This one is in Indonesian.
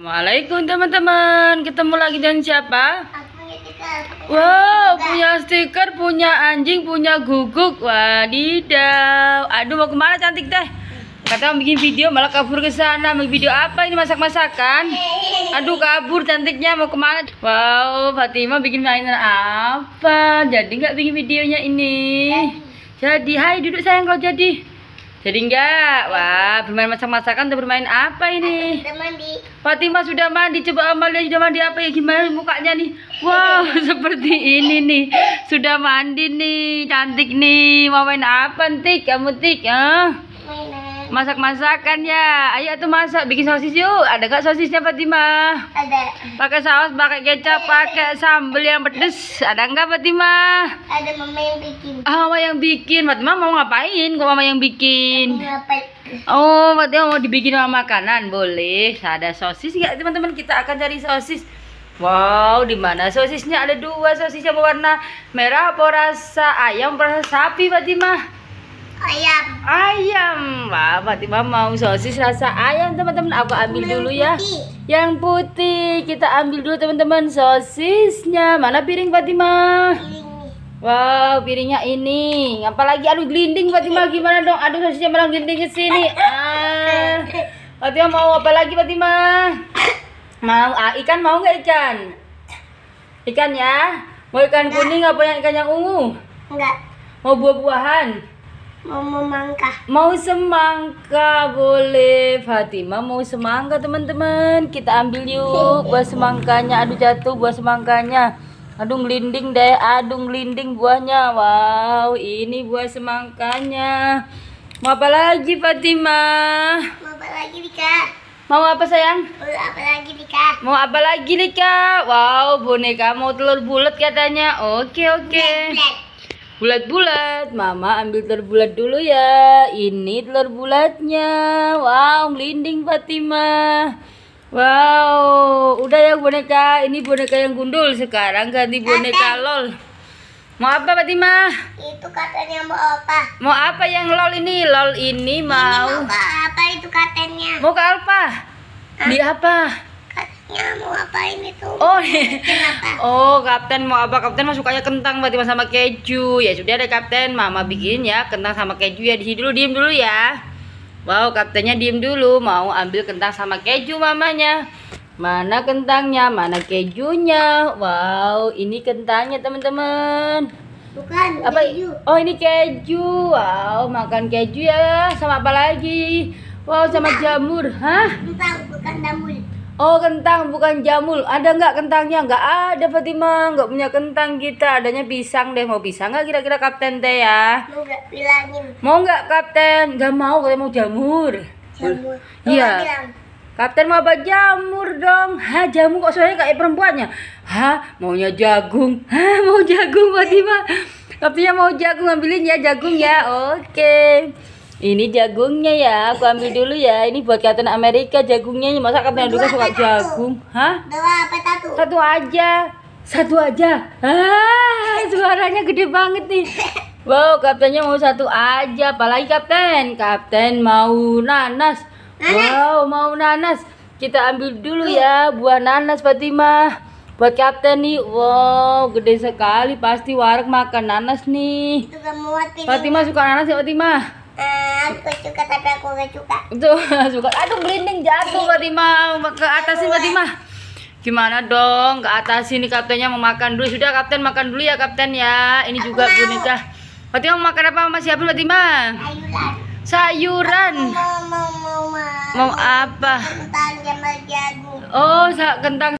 Assalamualaikum teman-teman Ketemu lagi dengan siapa? Aku wow punya stiker Punya anjing punya guguk Wadidaw Aduh mau kemana cantik teh Kata mau bikin video malah kabur ke sana Mau video apa ini masak-masakan Aduh kabur cantiknya mau kemana Wow Fatima bikin mainan apa Jadi nggak bikin videonya ini eh. Jadi hai duduk sayang kalau jadi jadi enggak, wah bermain masak-masakan atau bermain apa ini? Sudah mandi. Fatima sudah mandi, coba Amalia sudah mandi apa ya? Gimana mukanya nih? Wow, seperti ini nih. Sudah mandi nih, cantik nih. Mau main apa, Tik? Kamu Tik? Ah. Eh? Main Masak-masakan ya. Ayo tuh masak bikin sosis yuk. Ada gak sosisnya Fatima? Ada. Pakai saus, pakai kecap, iya, pakai sambal yang pedes. Ada nggak Fatima? Ada mama yang bikin. Ah, mama yang bikin. Fatima mau ngapain? Kok mama yang bikin? Oh, Fatima mau dibikin sama makanan. Boleh. Ada sosis ya teman-teman? Kita akan cari sosis. Wow, di mana sosisnya? Ada dua sosisnya berwarna merah, apa rasa ayam, apa rasa sapi, Fatimah? ayam ayam wah Fatima mau sosis rasa ayam teman-teman aku ambil yang dulu ya yang putih kita ambil dulu teman-teman sosisnya mana piring Fatima piring. Wow, piringnya ini. Apalagi aduh gelinding Fatima gimana dong? Aduh sosisnya malah gelinding ke sini. Ah. Fatima mau apa lagi Fatima? Mau ah, ikan mau nggak ikan? Ikan ya? Mau ikan Nggak. kuning apa yang ikan yang ungu? Enggak. Mau buah-buahan? Mau semangka. Mau semangka boleh. Fatima mau semangka teman-teman. Kita ambil yuk buah semangkanya. Aduh jatuh buah semangkanya. Aduh melinding deh. Aduh melinding buahnya. Wow, ini buah semangkanya. Mau apa lagi Fatima? Mau apa lagi Dika? Mau apa sayang? Mau apa lagi Dika? Mau apa lagi Dika? Wow, boneka mau telur bulat katanya. Oke, oke. Okay bulat-bulat mama ambil telur bulat dulu ya ini telur bulatnya wow melinding Fatima wow udah ya boneka ini boneka yang gundul sekarang ganti boneka lol mau apa Fatima itu katanya mau apa mau apa yang lol ini lol ini mau ini mau apa itu katanya mau ke apa di apa Ya, mau ngapain itu oh iya. oh kapten mau apa kapten mau kentang berarti sama keju ya sudah deh kapten mama bikin ya kentang sama keju ya di sini dulu diem dulu ya wow kaptennya diem dulu mau ambil kentang sama keju mamanya mana kentangnya mana kejunya wow ini kentangnya teman-teman Bukan, apa? keju. Oh, ini keju. Wow, makan keju ya. Sama apa lagi? Wow, sama jamur. Hah? Bukan, bukan jamur. Oh kentang bukan jamul Ada nggak kentangnya? Nggak ada Fatima Nggak punya kentang kita Adanya pisang deh Mau pisang nggak kira-kira kapten teh ya? Mau nggak bilangin Mau nggak kapten? Nggak mau Kita mau jamur Jamur Iya Kapten mau apa jamur dong? Hah jamu kok soalnya kayak perempuannya? Hah maunya jagung Hah mau jagung Fatima Kaptennya mau jagung ambilin ya jagung ya Oke okay. Ini jagungnya ya, aku ambil dulu ya. Ini buat Captain Amerika jagungnya. Masa Kapten Amerika suka jagung? Hah? Dua apa satu? Satu aja. Satu aja. Ah, suaranya gede banget nih. Wow, kaptennya mau satu aja. Apalagi kapten? Kapten mau nanas. Wow, mau nanas. Kita ambil dulu ya buah nanas Fatima. Buat kapten nih, wow, gede sekali. Pasti warak makan nanas nih. Fatima suka nanas ya Fatima. Ah, aku suka tapi aku gak suka. Tuh, suka. Aduh, blending jatuh Fatima ke atas sini Fatima. Gimana dong? Ke atas sini kaptennya mau makan dulu. Sudah kapten makan dulu ya kapten ya. Ini aku juga mau. boneka. Fatima mau makan apa Mas Siapin Fatima? Sayuran. Sayuran. mau, mau, mau, mau. mau apa? Kentang sama jagung. Oh, kentang